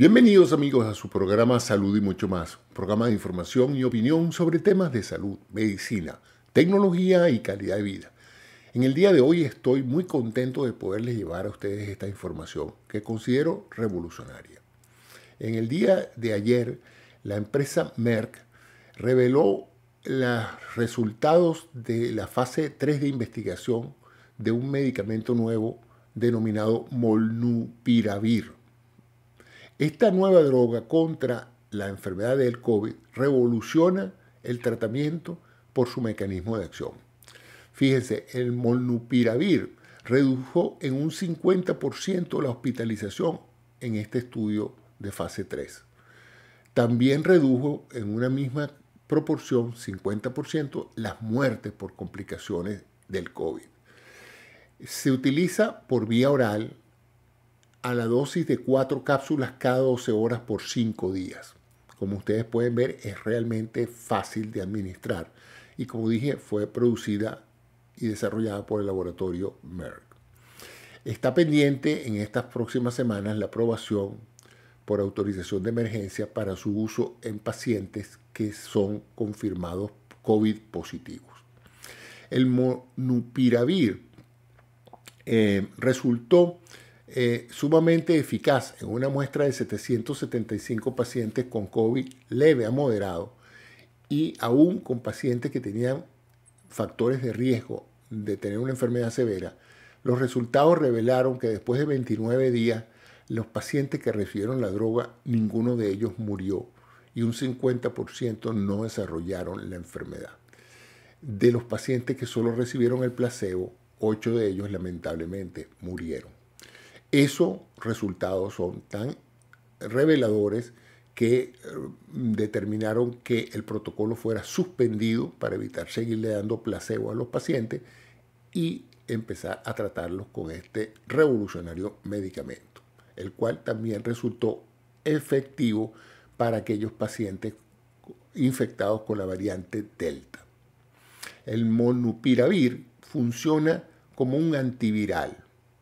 Bienvenidos amigos a su programa Salud y mucho más, programa de información y opinión sobre temas de salud, medicina, tecnología y calidad de vida. En el día de hoy estoy muy contento de poderles llevar a ustedes esta información que considero revolucionaria. En el día de ayer, la empresa Merck reveló los resultados de la fase 3 de investigación de un medicamento nuevo denominado Molnupiravir esta nueva droga contra la enfermedad del COVID revoluciona el tratamiento por su mecanismo de acción. Fíjense, el molnupiravir redujo en un 50% la hospitalización en este estudio de fase 3. También redujo en una misma proporción, 50%, las muertes por complicaciones del COVID. Se utiliza por vía oral a la dosis de cuatro cápsulas cada 12 horas por 5 días. Como ustedes pueden ver, es realmente fácil de administrar y como dije, fue producida y desarrollada por el laboratorio Merck. Está pendiente en estas próximas semanas la aprobación por autorización de emergencia para su uso en pacientes que son confirmados COVID positivos. El monupiravir eh, resultó eh, sumamente eficaz en una muestra de 775 pacientes con COVID leve a moderado y aún con pacientes que tenían factores de riesgo de tener una enfermedad severa, los resultados revelaron que después de 29 días, los pacientes que recibieron la droga, ninguno de ellos murió y un 50% no desarrollaron la enfermedad. De los pacientes que solo recibieron el placebo, 8 de ellos lamentablemente murieron. Esos resultados son tan reveladores que eh, determinaron que el protocolo fuera suspendido para evitar seguirle dando placebo a los pacientes y empezar a tratarlos con este revolucionario medicamento, el cual también resultó efectivo para aquellos pacientes infectados con la variante Delta. El monupiravir funciona como un antiviral,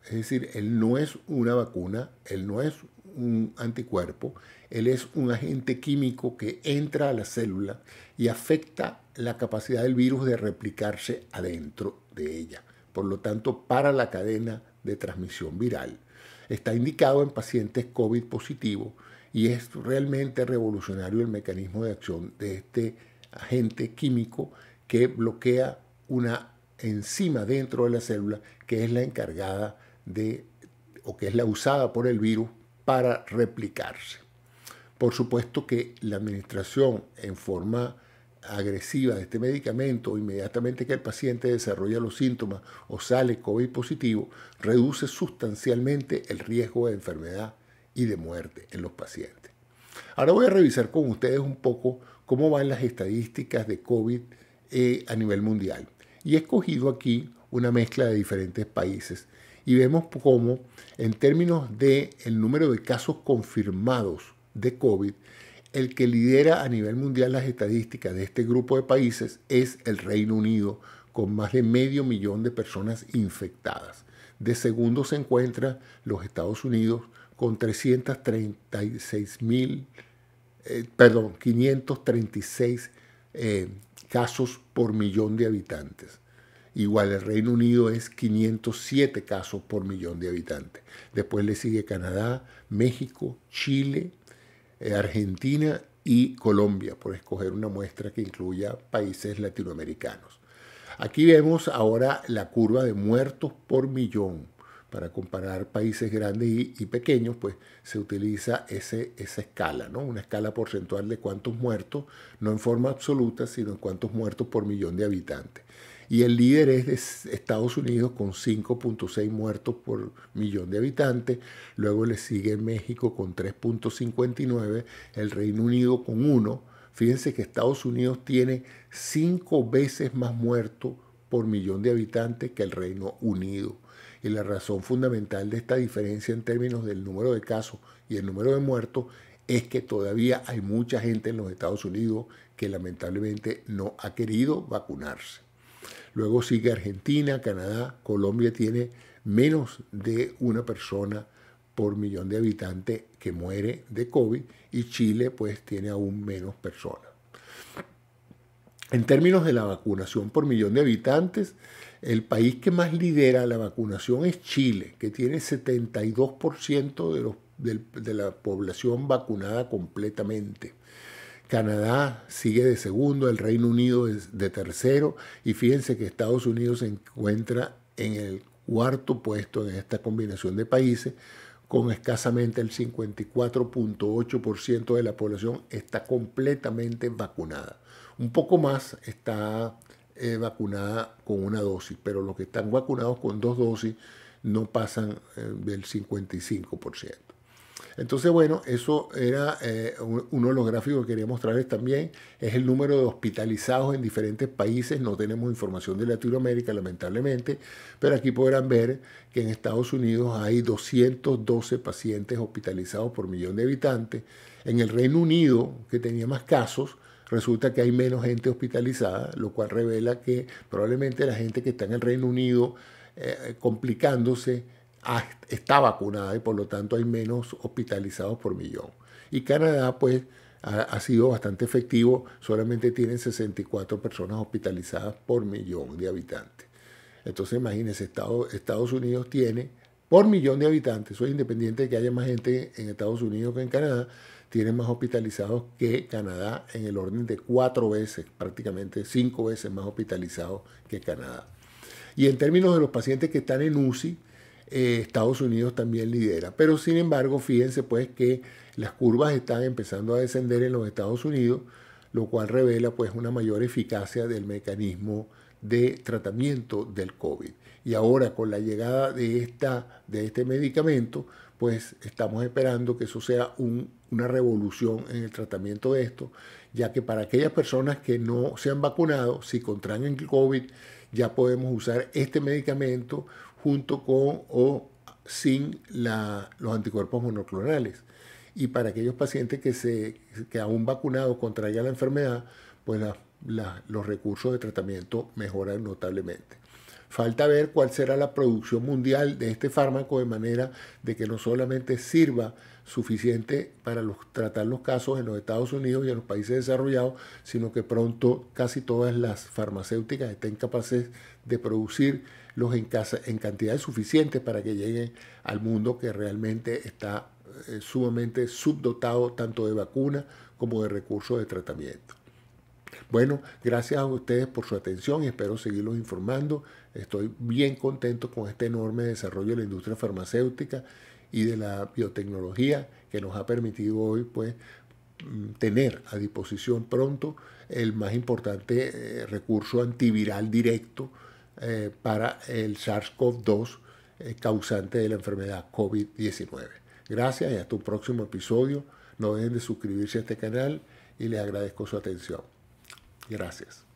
es decir, él no es una vacuna, él no es un anticuerpo, él es un agente químico que entra a la célula y afecta la capacidad del virus de replicarse adentro de ella. Por lo tanto, para la cadena de transmisión viral. Está indicado en pacientes COVID positivo y es realmente revolucionario el mecanismo de acción de este agente químico que bloquea una enzima dentro de la célula que es la encargada de, o que es la usada por el virus para replicarse. Por supuesto que la administración en forma agresiva de este medicamento, inmediatamente que el paciente desarrolla los síntomas o sale COVID positivo, reduce sustancialmente el riesgo de enfermedad y de muerte en los pacientes. Ahora voy a revisar con ustedes un poco cómo van las estadísticas de COVID eh, a nivel mundial. Y he escogido aquí una mezcla de diferentes países y vemos cómo en términos de el número de casos confirmados de COVID, el que lidera a nivel mundial las estadísticas de este grupo de países es el Reino Unido, con más de medio millón de personas infectadas. De segundo se encuentra los Estados Unidos con 336 mil, eh, perdón, 536 eh, casos por millón de habitantes. Igual el Reino Unido es 507 casos por millón de habitantes. Después le sigue Canadá, México, Chile, eh, Argentina y Colombia, por escoger una muestra que incluya países latinoamericanos. Aquí vemos ahora la curva de muertos por millón. Para comparar países grandes y, pequeños, pues se utiliza esa escala, ¿no? una escala porcentual de cuántos muertos, no en forma absoluta, sino en cuántos muertos por millón de habitantes y el líder es de Estados Unidos con 5.6 muertos por millón de habitantes, luego le sigue México con 3.59, el Reino Unido con 1. Fíjense que Estados Unidos tiene 5 veces más muertos por millón de habitantes que el Reino Unido. Y la razón fundamental de esta diferencia en términos del número de casos y el número de muertos es que todavía hay mucha gente en los Estados Unidos que lamentablemente no ha querido vacunarse. Luego sigue Argentina, Canadá, Colombia tiene menos de una persona por millón de habitantes que muere de COVID y Chile pues tiene aún menos personas. En términos de la vacunación por millón de habitantes, el país que más lidera la vacunación es Chile, que tiene 72% de, de la población vacunada completamente. Canadá sigue de segundo, el Reino Unido es de tercero y fíjense que Estados Unidos se encuentra en el cuarto puesto en esta combinación de países con escasamente el 54.8% de la población está completamente vacunada. Un poco más está eh, vacunada con una dosis, pero los que están vacunados con dos dosis no pasan eh, del 55%. Entonces, bueno, eso era eh, uno de los gráficos que quería mostrarles también, es el número de hospitalizados en diferentes países, no tenemos información de Latinoamérica lamentablemente, pero aquí podrán ver que en Estados Unidos hay 212 pacientes hospitalizados por millón de habitantes, en el Reino Unido, que tenía más casos, resulta que hay menos gente hospitalizada, lo cual revela que probablemente la gente que está en el Reino Unido eh, eh, complicándose, Ah, está vacunada y por lo tanto hay menos hospitalizados por millón. Y Canadá, pues, ha, sido bastante efectivo, solamente tienen 64 personas hospitalizadas por millón de habitantes. Entonces, imagínense, Estados, Unidos tiene por millón de habitantes, soy independiente de que haya más gente en Estados Unidos que en Canadá, tiene más hospitalizados que Canadá en el orden de cuatro veces, prácticamente cinco veces más hospitalizados que Canadá. Y en términos de los pacientes que están en UCI, eh, Estados Unidos también lidera. Pero sin embargo, fíjense pues que las curvas están empezando a descender en los Estados Unidos, lo cual revela pues una mayor eficacia del mecanismo de tratamiento del COVID. Y ahora con la llegada de, esta, de este medicamento, pues estamos esperando que eso sea una revolución en el tratamiento de esto, ya que para aquellas personas que no se han vacunado, si contraen el COVID, ya podemos usar este medicamento junto con o sin los anticuerpos monoclonales. Y para aquellos pacientes que, se, que aún vacunados contraigan la enfermedad, pues los recursos de tratamiento mejoran notablemente. Falta ver cuál será la producción mundial de este fármaco de manera de que no solamente sirva suficiente para tratar los casos en los Estados Unidos y en los países desarrollados, sino que pronto casi todas las farmacéuticas estén capaces de producir los en, casa, en cantidades suficientes para que lleguen al mundo que realmente está eh, sumamente subdotado tanto de vacunas como de recursos de tratamiento. Bueno, gracias a ustedes por su atención y espero seguirlos informando. Estoy bien contento con este enorme desarrollo de la industria farmacéutica y de la biotecnología que nos ha permitido hoy pues mm, tener a disposición pronto el más importante eh, recurso antiviral directo eh, para el SARS-CoV-2 eh, causante de la enfermedad COVID-19. Gracias y hasta un próximo episodio. No dejen de suscribirse a este canal y les agradezco su atención. Gracias.